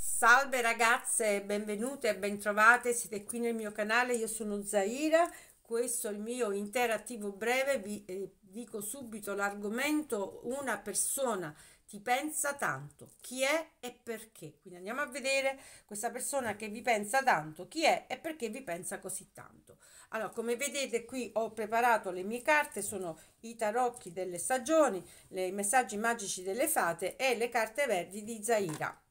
Salve ragazze, benvenute e bentrovate, siete qui nel mio canale, io sono Zaira, questo è il mio interattivo breve, vi eh, dico subito l'argomento una persona ti pensa tanto, chi è e perché. Quindi andiamo a vedere questa persona che vi pensa tanto, chi è e perché vi pensa così tanto. Allora, come vedete qui ho preparato le mie carte, sono i tarocchi delle stagioni, i messaggi magici delle fate e le carte verdi di Zaira.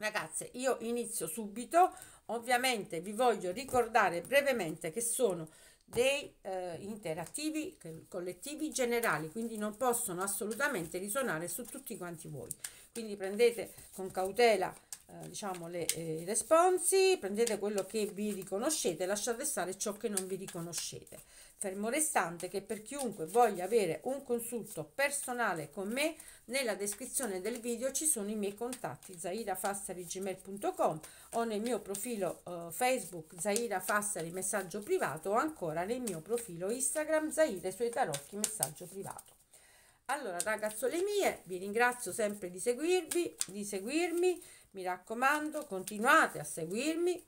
Ragazze, io inizio subito. Ovviamente vi voglio ricordare brevemente che sono dei eh, interattivi collettivi generali, quindi non possono assolutamente risuonare su tutti quanti voi. Quindi prendete con cautela eh, diciamo le, eh, i responsi, prendete quello che vi riconoscete, lasciate stare ciò che non vi riconoscete. Fermo restante che per chiunque voglia avere un consulto personale con me, nella descrizione del video ci sono i miei contatti zairafassarigmail.com o nel mio profilo eh, Facebook Zaira Fassari messaggio privato o ancora nel mio profilo Instagram Zaira i suoi tarocchi messaggio privato. Allora ragazzole mie, vi ringrazio sempre di seguirvi, di seguirmi, mi raccomando continuate a seguirmi,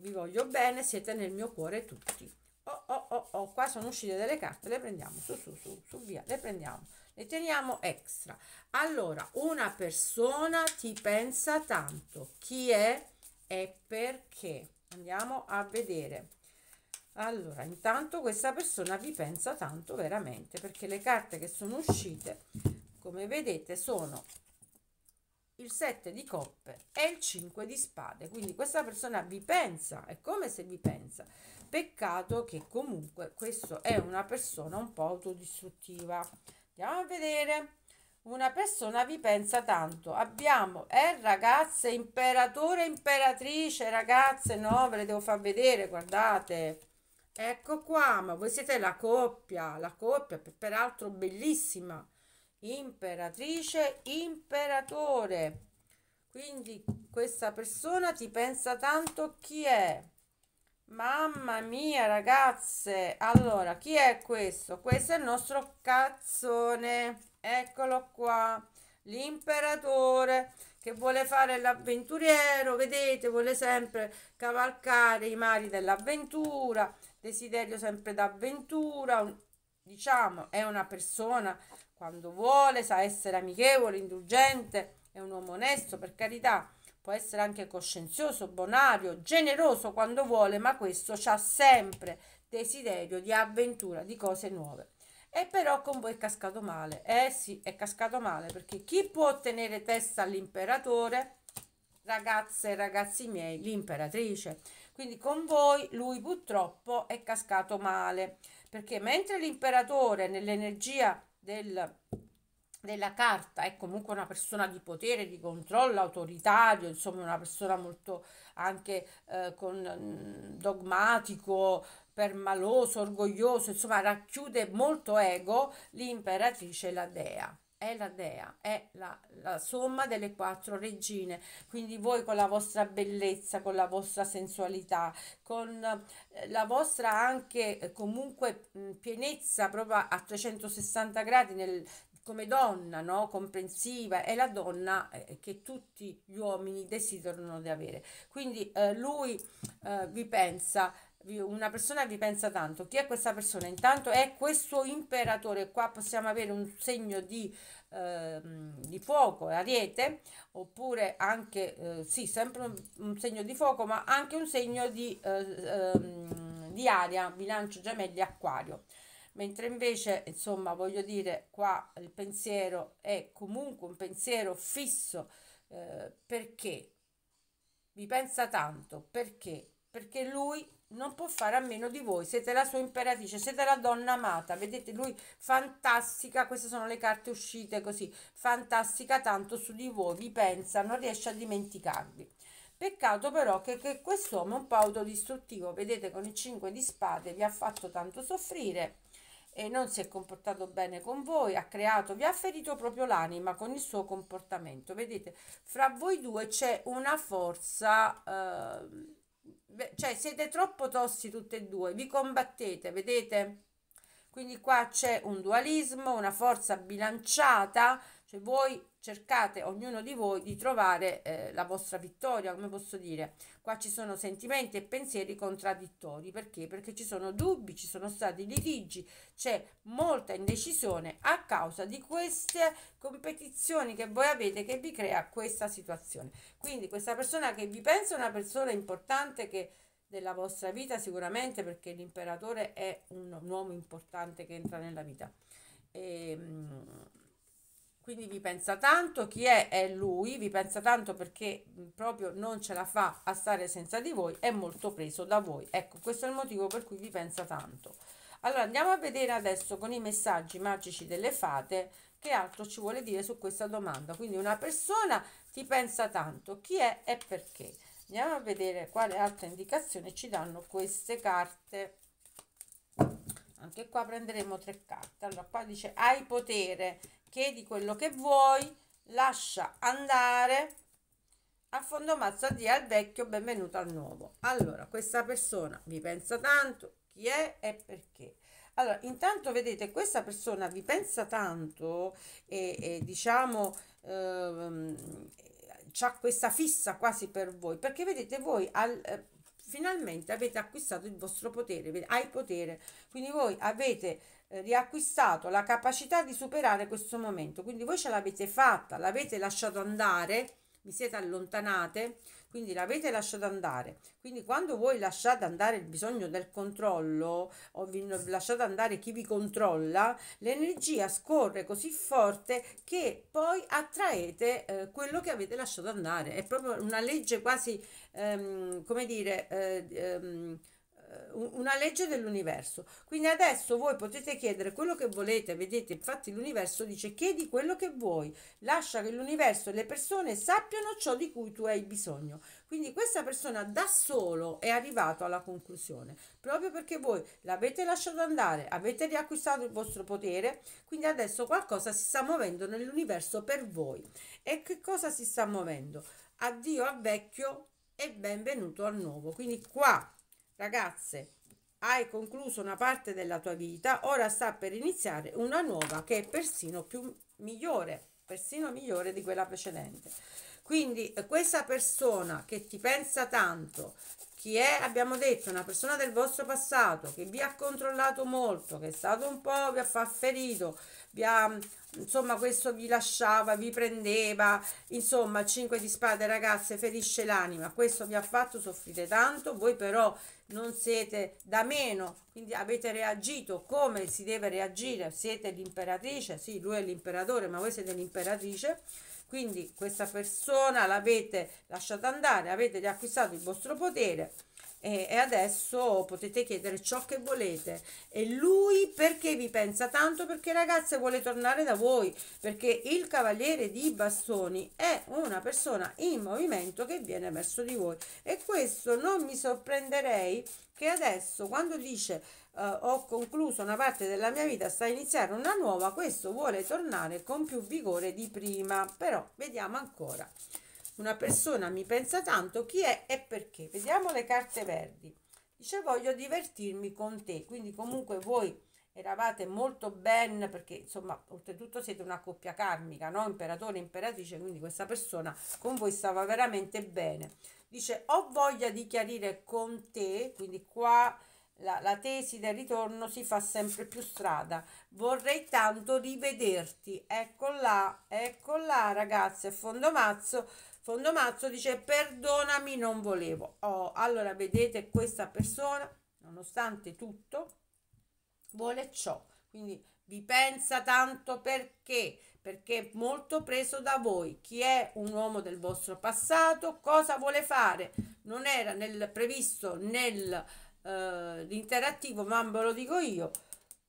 vi voglio bene, siete nel mio cuore tutti oh, oh, oh, oh, qua sono uscite delle carte, le prendiamo, su, su, su, su, via, le prendiamo, le teniamo extra. Allora, una persona ti pensa tanto, chi è e perché? Andiamo a vedere. Allora, intanto questa persona vi pensa tanto veramente, perché le carte che sono uscite, come vedete, sono il 7 di coppe e il 5 di spade. Quindi questa persona vi pensa, è come se vi pensa peccato che comunque questo è una persona un po' autodistruttiva andiamo a vedere una persona vi pensa tanto abbiamo eh ragazze imperatore imperatrice ragazze no ve le devo far vedere guardate ecco qua ma voi siete la coppia la coppia peraltro bellissima imperatrice imperatore quindi questa persona ti pensa tanto chi è Mamma mia, ragazze! Allora, chi è questo? Questo è il nostro cazzone. Eccolo qua, l'imperatore che vuole fare l'avventuriero, vedete, vuole sempre cavalcare i mari dell'avventura, desiderio sempre d'avventura, diciamo, è una persona quando vuole, sa essere amichevole, indulgente, è un uomo onesto, per carità, può essere anche coscienzioso, bonario, generoso quando vuole, ma questo ha sempre desiderio di avventura, di cose nuove. E però con voi è cascato male. Eh sì, è cascato male perché chi può tenere testa all'imperatore? Ragazze e ragazzi miei, l'imperatrice. Quindi con voi lui purtroppo è cascato male perché mentre l'imperatore nell'energia del della carta è comunque una persona di potere, di controllo, autoritario, insomma una persona molto anche eh, con, mm, dogmatico, permaloso, orgoglioso, insomma racchiude molto ego, l'imperatrice è la dea. È la dea, è la, la somma delle quattro regine. Quindi voi con la vostra bellezza, con la vostra sensualità, con eh, la vostra anche eh, comunque mm, pienezza proprio a 360 gradi nel, come donna, no? comprensiva, è la donna eh, eh, che tutti gli uomini desiderano di avere. Quindi eh, lui eh, vi pensa, una persona vi pensa tanto. Chi è questa persona? Intanto è questo imperatore. Qua possiamo avere un segno di, eh, di fuoco, ariete, oppure anche, eh, sì, sempre un, un, segno di fuoco, ma anche un segno di, ehm, di aria, bilancio gemelli, acquario mentre invece, insomma, voglio dire, qua il pensiero è comunque un pensiero fisso eh, perché vi pensa tanto, perché? Perché lui non può fare a meno di voi, siete la sua imperatrice, siete la donna amata, vedete lui fantastica, queste sono le carte uscite così, fantastica tanto su di voi, vi pensa, non riesce a dimenticarvi. Peccato però che, che quest'uomo è un po' autodistruttivo, vedete con il 5 di spade vi ha fatto tanto soffrire e non si è comportato bene con voi, ha creato, vi ha ferito proprio l'anima con il suo comportamento. Vedete, fra voi due c'è una forza, eh, cioè siete troppo tossi tutte e due, vi combattete, vedete? Quindi qua c'è un dualismo, una forza bilanciata, cioè voi cercate ognuno di voi di trovare eh, la vostra vittoria, come posso dire. Qua ci sono sentimenti e pensieri contraddittori, perché? Perché ci sono dubbi, ci sono stati litigi, c'è molta indecisione a causa di queste competizioni che voi avete che vi crea questa situazione. Quindi questa persona che vi pensa è una persona importante che della vostra vita sicuramente perché l'imperatore è un, un uomo importante che entra nella vita. E, ehm, quindi vi pensa tanto, chi è è lui, vi pensa tanto perché proprio non ce la fa a stare senza di voi, è molto preso da voi. Ecco, questo è il motivo per cui vi pensa tanto. Allora andiamo a vedere adesso con i messaggi magici delle fate che altro ci vuole dire su questa domanda. Quindi una persona ti pensa tanto, chi è e perché. Andiamo a vedere quale altra indicazione ci danno queste carte anche qua prenderemo tre carte allora qua dice hai potere chiedi quello che vuoi, lascia andare, a fondo mazza di al vecchio benvenuto al nuovo. Allora, questa persona vi pensa tanto, chi è e perché? Allora, intanto vedete, questa persona vi pensa tanto e, e diciamo ehm, ha questa fissa quasi per voi, perché vedete voi al, eh, finalmente avete acquistato il vostro potere, hai potere, quindi voi avete eh, riacquistato la capacità di superare questo momento, quindi voi ce l'avete fatta, l'avete lasciato andare, vi siete allontanate, quindi l'avete lasciato andare. Quindi quando voi lasciate andare il bisogno del controllo o vi lasciate andare chi vi controlla, l'energia scorre così forte che poi attraete eh, quello che avete lasciato andare. È proprio una legge quasi, ehm, come dire, eh, ehm, eh, una legge dell'universo. Quindi adesso voi potete chiedere quello che volete, vedete, infatti l'universo dice chiedi quello che vuoi, lascia che l'universo e le persone sappiano ciò di cui tu hai bisogno. Quindi questa persona da solo è arrivato alla conclusione, proprio perché voi l'avete lasciato andare, avete riacquistato il vostro potere, quindi adesso qualcosa si sta muovendo nell'universo per voi. E che cosa si sta muovendo? Addio al vecchio e benvenuto al nuovo. Quindi qua Ragazze, hai concluso una parte della tua vita, ora sta per iniziare una nuova che è persino più migliore, persino migliore di quella precedente. Quindi eh, questa persona che ti pensa tanto, chi è, abbiamo detto, una persona del vostro passato che vi ha controllato molto, che è stato un po', vi ha ferito, vi ha, mm, insomma, questo vi lasciava, vi prendeva, insomma, cinque di spade ragazze ferisce l'anima, questo vi ha fatto soffrire tanto, voi però non siete da meno, quindi avete reagito come si deve reagire, siete l'imperatrice, sì, lui è l'imperatore, ma voi siete l'imperatrice, quindi questa persona l'avete lasciata andare, avete riacquistato il vostro potere, e, e adesso potete chiedere ciò che volete e lui perché vi pensa tanto perché ragazze vuole tornare da voi perché il cavaliere di bastoni è una persona in movimento che viene verso di voi e questo non mi sorprenderei che adesso quando dice Uh, ho concluso una parte della mia vita, sta a iniziare una nuova, questo vuole tornare con più vigore di prima, però vediamo ancora una persona mi pensa tanto, chi è e perché. Vediamo le carte verdi. Dice voglio divertirmi con te, quindi comunque voi eravate molto ben, perché insomma oltretutto siete una coppia karmica, no? imperatore e imperatrice, quindi questa persona con voi stava veramente bene. Dice ho voglia di chiarire con te, quindi qua la, la, tesi del ritorno si fa sempre più strada. Vorrei tanto rivederti. Eccola, eccola ragazzi, a fondo mazzo Fondomazzo dice perdonami, non volevo. Oh, allora vedete questa persona, nonostante tutto, vuole ciò. Quindi vi pensa tanto perché? Perché è molto preso da voi. Chi è un uomo del vostro passato? Cosa vuole fare? Non era nel, previsto nell'interattivo, eh, ma ve lo dico io.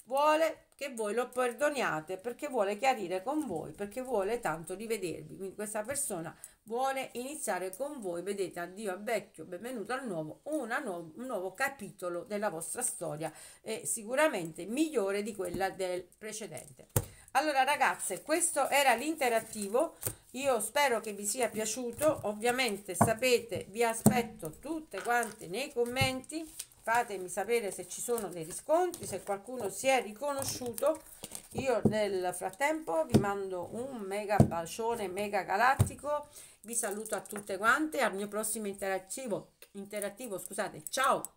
Vuole che voi lo perdoniate perché vuole chiarire con voi, perché vuole tanto rivedervi. Quindi questa persona vuole iniziare con voi, vedete, addio al vecchio, benvenuto al nuovo, nu un nuovo capitolo della vostra storia e sicuramente migliore di quella del precedente. Allora ragazze, questo era l'interattivo, io spero che vi sia piaciuto, ovviamente sapete, vi aspetto tutte quante nei commenti, fatemi sapere se ci sono dei riscontri, se qualcuno si è riconosciuto. Io nel frattempo vi mando un mega bacione, mega galattico. Vi saluto a tutte quante, al mio prossimo interattivo. interattivo scusate, ciao!